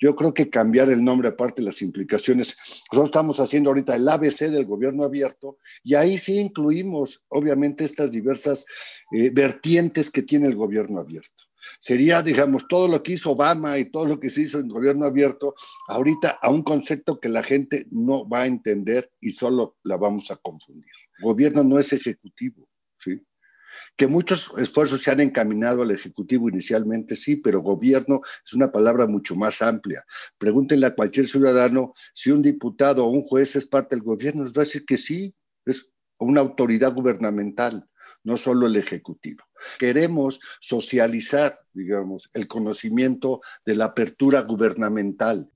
Yo creo que cambiar el nombre, aparte de las implicaciones, nosotros estamos haciendo ahorita el ABC del gobierno abierto y ahí sí incluimos, obviamente, estas diversas eh, vertientes que tiene el gobierno abierto. Sería, digamos, todo lo que hizo Obama y todo lo que se hizo en gobierno abierto, ahorita a un concepto que la gente no va a entender y solo la vamos a confundir. gobierno no es ejecutivo, ¿sí? que muchos esfuerzos se han encaminado al Ejecutivo inicialmente, sí, pero gobierno es una palabra mucho más amplia. Pregúntenle a cualquier ciudadano si un diputado o un juez es parte del gobierno, les va a decir que sí, es una autoridad gubernamental, no solo el Ejecutivo. Queremos socializar, digamos, el conocimiento de la apertura gubernamental.